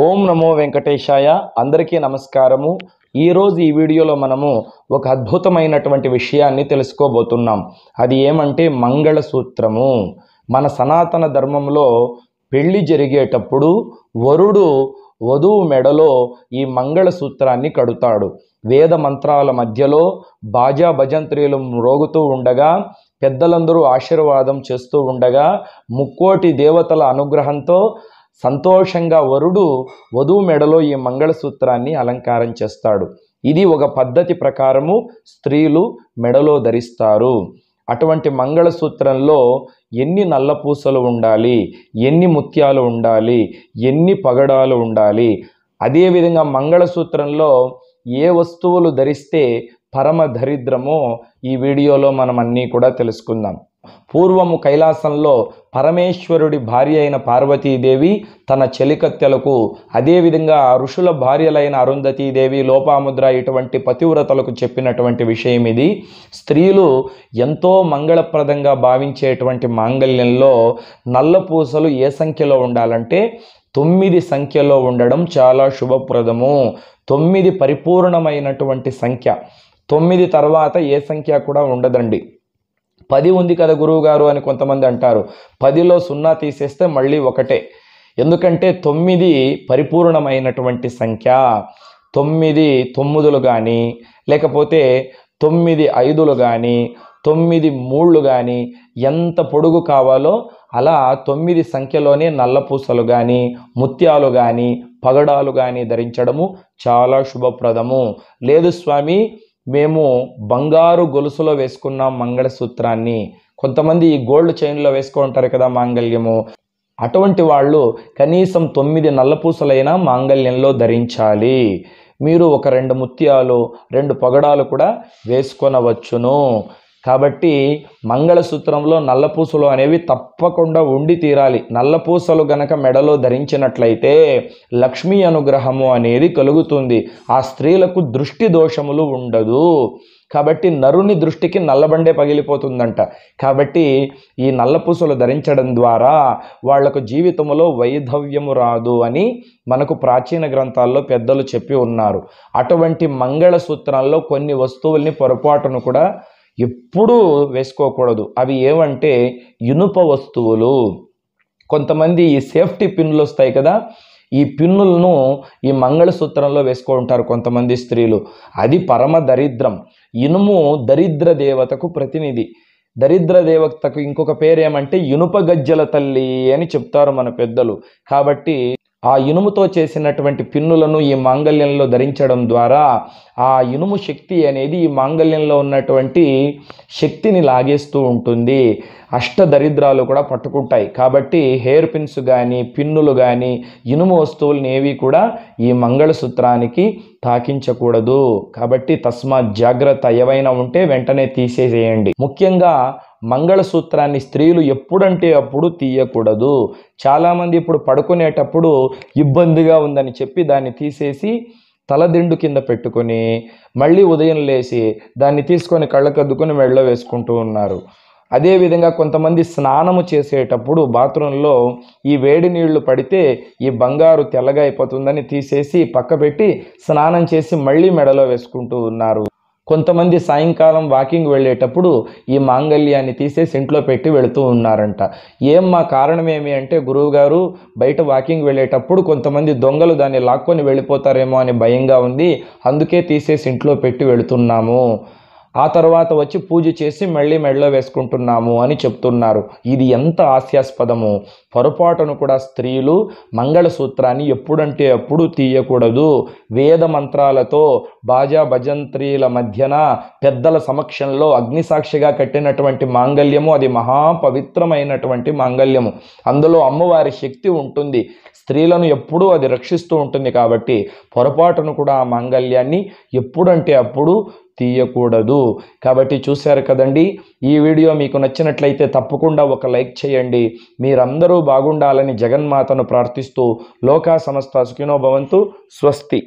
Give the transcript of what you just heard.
ఓం నమో వెంకటేశాయ అందరికీ నమస్కారము ఈరోజు ఈ వీడియోలో మనము ఒక అద్భుతమైనటువంటి విషయాన్ని తెలుసుకోబోతున్నాం అది ఏమంటే మంగళసూత్రము మన సనాతన ధర్మంలో పెళ్ళి జరిగేటప్పుడు వరుడు వధువు మెడలో ఈ మంగళసూత్రాన్ని కడుతాడు వేద మంత్రాల మధ్యలో బాజా భజంత్రీలు మ్రోగుతూ ఉండగా పెద్దలందరూ ఆశీర్వాదం చేస్తూ ఉండగా ముక్కోటి దేవతల అనుగ్రహంతో సంతోషంగా వరుడు వధువు మెడలో ఈ మంగళసూత్రాన్ని అలంకారం చేస్తాడు ఇది ఒక పద్ధతి ప్రకారము స్త్రీలు మెడలో ధరిస్తారు అటువంటి మంగళసూత్రంలో ఎన్ని నల్లపూసలు ఉండాలి ఎన్ని ముత్యాలు ఉండాలి ఎన్ని పగడాలు ఉండాలి అదేవిధంగా మంగళసూత్రంలో ఏ వస్తువులు ధరిస్తే పరమ దరిద్రమో ఈ వీడియోలో మనం అన్నీ కూడా తెలుసుకుందాం పూర్వము కైలాసంలో పరమేశ్వరుడి భార్య అయిన పార్వతీదేవి తన చెలికత్తెలకు అదేవిధంగా ఋషుల భార్యలైన అరుంధతీదేవి లోపాముద్ర ఇటువంటి పతివ్రతలకు చెప్పినటువంటి విషయం ఇది స్త్రీలు ఎంతో మంగళప్రదంగా భావించేటువంటి మాంగళ్యంలో నల్ల పూసలు ఏ సంఖ్యలో ఉండాలంటే తొమ్మిది సంఖ్యలో ఉండడం చాలా శుభప్రదము తొమ్మిది పరిపూర్ణమైనటువంటి సంఖ్య తొమ్మిది తర్వాత ఏ సంఖ్య కూడా ఉండదండి పది ఉంది కదా గురువుగారు అని కొంతమంది అంటారు పదిలో సున్నా తీసేస్తే మళ్ళీ ఒకటే ఎందుకంటే తొమ్మిది పరిపూర్ణమైనటువంటి సంఖ్య తొమ్మిది తొమ్మిదులు కానీ లేకపోతే తొమ్మిది ఐదులు కానీ తొమ్మిది మూళ్ళు కానీ ఎంత పొడుగు కావాలో అలా తొమ్మిది సంఖ్యలోనే నల్లపూసలు కానీ ముత్యాలు కానీ పగడాలు కానీ ధరించడము చాలా శుభప్రదము లేదు స్వామి మేము బంగారు గొలుసులో వేసుకున్న మంగళసూత్రాన్ని కొంతమంది ఈ గోల్డ్ చైన్లో వేసుకుంటారు కదా మాంగళ్యము అటువంటి వాళ్ళు కనీసం తొమ్మిది నల్లపూసలైనా మాంగళ్యంలో ధరించాలి మీరు ఒక రెండు ముత్యాలు రెండు పొగడాలు కూడా వేసుకొనవచ్చును కాబట్టి మంగళసూత్రంలో నల్లపూసలు అనేవి తప్పకుండా ఉండి తీరాలి నల్లపూసలు గనక మెడలో ధరించినట్లయితే లక్ష్మీ అనుగ్రహము అనేది కలుగుతుంది ఆ స్త్రీలకు దృష్టి దోషములు ఉండదు కాబట్టి నరుని దృష్టికి నల్లబండే పగిలిపోతుందంట కాబట్టి ఈ నల్లపూసలు ధరించడం ద్వారా వాళ్లకు జీవితంలో వైధవ్యము రాదు అని మనకు ప్రాచీన గ్రంథాల్లో పెద్దలు చెప్పి ఉన్నారు అటువంటి మంగళసూత్రాల్లో కొన్ని వస్తువుల్ని పొరపాటును కూడా ఎప్పుడూ వేసుకోకూడదు అవి ఏవంటే ఇనుప వస్తువులు కొంతమంది ఈ సేఫ్టీ పిన్నులు వస్తాయి కదా ఈ పిన్నులను ఈ మంగళసూత్రంలో వేసుకుంటారు కొంతమంది స్త్రీలు అది పరమ దరిద్రం ఇనుము దరిద్ర దేవతకు ప్రతినిధి దరిద్ర దేవతకు ఇంకొక పేరేమంటే ఇనుప గజ్జల తల్లి అని చెప్తారు మన పెద్దలు కాబట్టి ఆ ఇనుముతో చేసినటువంటి పిన్నులను ఈ మాంగళ్యంలో ధరించడం ద్వారా ఆ ఇనుము శక్తి అనేది ఈ మాంగళ్యంలో ఉన్నటువంటి శక్తిని లాగేస్తూ ఉంటుంది అష్ట దరిద్రాలు కూడా పట్టుకుంటాయి కాబట్టి హెయిర్ పిన్స్ కానీ పిన్నులు కానీ ఇనుము వస్తువులనేవి ఏవి కూడా ఈ మంగళసూత్రానికి తాకించకూడదు కాబట్టి తస్మాత్ జాగ్రత్త ఏవైనా ఉంటే వెంటనే తీసేసేయండి ముఖ్యంగా మంగళసూత్రాన్ని స్త్రీలు ఎప్పుడంటే అప్పుడు తీయకూడదు చాలామంది ఇప్పుడు పడుకునేటప్పుడు ఇబ్బందిగా ఉందని చెప్పి దాన్ని తీసేసి తలదిండు కింద పెట్టుకొని మళ్ళీ ఉదయం లేచి దాన్ని తీసుకొని కళ్ళకద్దుకొని మెళ్ళ వేసుకుంటూ ఉన్నారు అదేవిధంగా కొంతమంది స్నానము చేసేటప్పుడు బాత్రూంలో ఈ వేడి నీళ్లు పడితే ఈ బంగారు తెల్లగా అయిపోతుందని తీసేసి పక్కపెట్టి స్నానం చేసి మళ్ళీ మెడలో వేసుకుంటూ ఉన్నారు కొంతమంది సాయంకాలం వాకింగ్ వెళ్ళేటప్పుడు ఈ మాంగల్యాన్ని తీసేసి ఇంట్లో పెట్టి వెళుతూ ఉన్నారంట ఏం మా కారణం ఏమి అంటే గురువుగారు బయట వాకింగ్ వెళ్ళేటప్పుడు కొంతమంది దొంగలు దాన్ని లాక్కొని వెళ్ళిపోతారేమో అని భయంగా ఉంది అందుకే తీసేసి ఇంట్లో పెట్టి వెళుతున్నాము ఆ తర్వాత వచ్చి పూజ చేసి మళ్ళీ మెడలో వేసుకుంటున్నాము అని చెప్తున్నారు ఇది ఎంత హాస్యాస్పదము పొరపాటును కూడా స్త్రీలు మంగళసూత్రాన్ని ఎప్పుడంటే అప్పుడు తీయకూడదు వేద మంత్రాలతో బాజా భజంత్రీల మధ్యన పెద్దల సమక్షంలో అగ్నిసాక్షిగా కట్టినటువంటి మాంగల్యము అది మహాపవిత్రమైనటువంటి మాంగల్యము అందులో అమ్మవారి శక్తి ఉంటుంది స్త్రీలను ఎప్పుడూ అది రక్షిస్తూ ఉంటుంది కాబట్టి పొరపాటును కూడా ఆ మాంగల్యాన్ని ఎప్పుడంటే అప్పుడు తీయకూడదు కాబట్టి చూశారు కదండి ఈ వీడియో మీకు నచ్చినట్లయితే తప్పకుండా ఒక లైక్ చేయండి మీరందరూ బాగుండాలని జగన్మాతను ప్రార్థిస్తూ లోకా సంస్థ సుఖినోభవంతు స్వస్తి